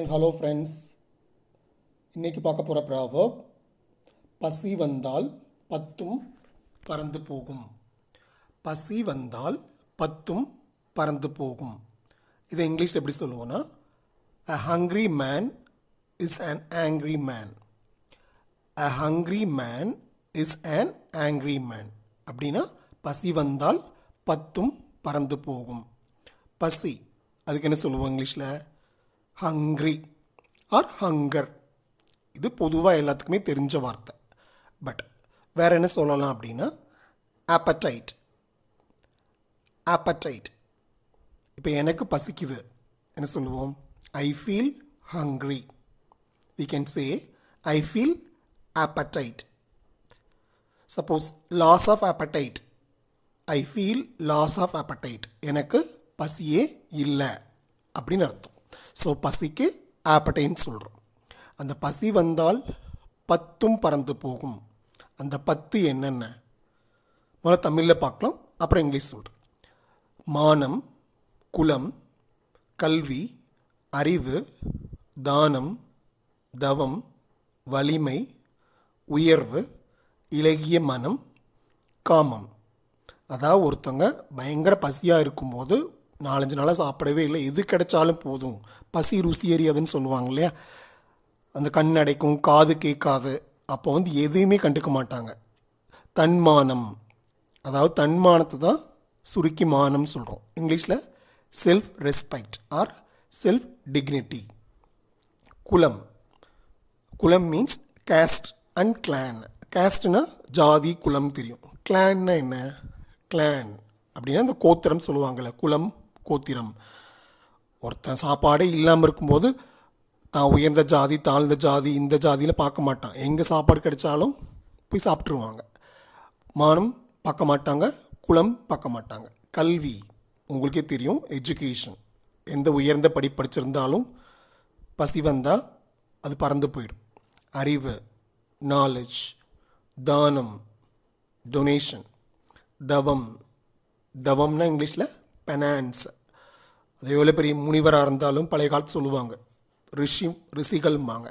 And hello friends இன்றைக்கி பார்க்க போகிற ப்ராவர்ப் பசி வந்தால் பத்தும் பறந்து போகும் பசி வந்தால் பத்தும் பறந்து போகும் இதை இங்கிலீஷில் எப்படி சொல்லுவோன்னா a hungry man is an angry man a hungry man is an angry man அப்படின்னா பசி வந்தால் பத்தும் பறந்து போகும் பசி அதுக்கு என்ன சொல்லுவோம் இங்கிலீஷில் ஹங்க்ரி ஆர் ஹங்கர் இது பொதுவாக எல்லாத்துக்குமே தெரிஞ்ச வார்த்தை பட் வேறு என்ன சொல்லலாம் அப்படின்னா ஆப்படைட் ஆப்படைட் இப்போ எனக்கு பசிக்குது என்ன சொல்லுவோம் I feel hungry we can say I feel appetite suppose loss of appetite I feel loss of appetite எனக்கு பசியே இல்லை அப்படின்னு அர்த்தம் ஸோ பசிக்கு ஆப்படைன்னு சொல்கிறோம் அந்த பசி வந்தால் பத்தும் பறந்து போகும் அந்த பத்து என்னென்ன முதல்ல தமிழில் பார்க்கலாம் அப்புறம் இங்கிலீஷ் சொல்கிறேன் மானம் குலம் கல்வி அறிவு தானம் தவம் வலிமை உயர்வு இலகிய மனம் காமம் அதாவது ஒருத்தங்க பயங்கர பசியாக இருக்கும்போது நாலஞ்சு நாளாக சாப்பிடவே இல்லை எது கிடைச்சாலும் போதும் பசி ருசி எறியாதுன்னு சொல்லுவாங்க இல்லையா அந்த கண் அடைக்கும் காது கேட்காது அப்போ வந்து எதையுமே கண்டுக்க மாட்டாங்க தன்மானம் அதாவது தன்மானத்தை தான் சுருக்கி மானம் சொல்கிறோம் இங்கிலீஷில் self respect or self dignity குலம் குலம் மீன்ஸ் கேஸ்ட் அண்ட் கிளான் கேஸ்ட்னா ஜாதி குலம் தெரியும் கிளான்னா என்ன கிளான் அப்படின்னா அந்த கோத்திரம் சொல்லுவாங்கள்ல குலம் கோத்திரம் ஒருத்தன் சாப்பாடே இல்லாமல் இருக்கும்போது தான் உயர்ந்த ஜாதி தாழ்ந்த ஜாதி இந்த ஜாதியில் பார்க்க மாட்டான் எங்கே சாப்பாடு கிடைச்சாலும் போய் சாப்பிட்ருவாங்க மானம் பார்க்க மாட்டாங்க குலம் பார்க்க மாட்டாங்க கல்வி உங்களுக்கே தெரியும் எஜுகேஷன் எந்த உயர்ந்த படி படிச்சிருந்தாலும் பசி வந்தால் அது பறந்து போயிடும் அறிவு நாலேஜ் தானம் டொனேஷன் தவம் தவம்னா இங்கிலீஷில் பெனான்ஸ் அதே போல் பெரிய முனிவராக இருந்தாலும் பழைய காலத்து சொல்லுவாங்க ரிஷி ரிஷிகள்மாங்க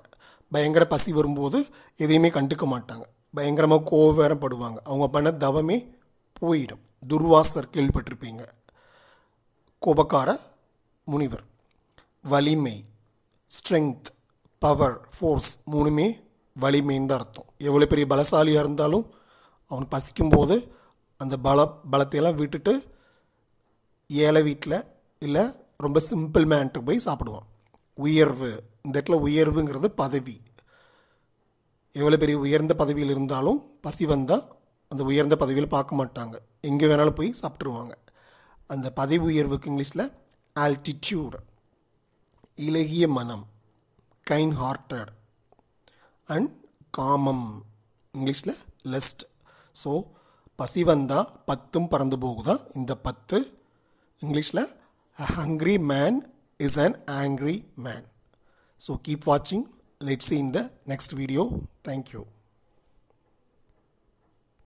பயங்கர பசி வரும்போது எதையுமே கண்டுக்க மாட்டாங்க பயங்கரமாக கோவரப்படுவாங்க அவங்க பண்ண தவமே போயிடும் துர்வாசர் கேள்விப்பட்டிருப்பீங்க கோபக்கார முனிவர் வலிமை ஸ்ட்ரென்த் பவர் ஃபோர்ஸ் மூணுமே வலிமைன்னு தான் அர்த்தம் எவ்வளோ பெரிய பலசாலியாக இருந்தாலும் அவனுக்கு பசிக்கும்போது அந்த பல பலத்தையெல்லாம் விட்டுட்டு ஏழை வீட்டில் இல்லை ரொம்ப சிம்பிள் மேன்ட்டு போய் சாப்பிடுவான் உயர்வு இந்த இடத்துல உயர்வுங்கிறது பதவி எவ்வளோ பெரிய உயர்ந்த பதவியில் இருந்தாலும் பசி வந்தால் அந்த உயர்ந்த பதவியில் பார்க்க மாட்டாங்க எங்கே வேணாலும் போய் சாப்பிட்ருவாங்க அந்த பதவி உயர்வுக்கு இங்கிலீஷில் ஆல்டிடியூடு இலகிய மனம் கைண்ட் ஹார்ட்டட் அண்ட் காமம் இங்கிலீஷில் லெஸ்ட் ஸோ பசி வந்தால் பத்தும் பறந்து போகுதா இந்த பத்து இங்கிலீஷில் A hungry man is an angry man. So keep watching. Let's see in the next video. Thank you.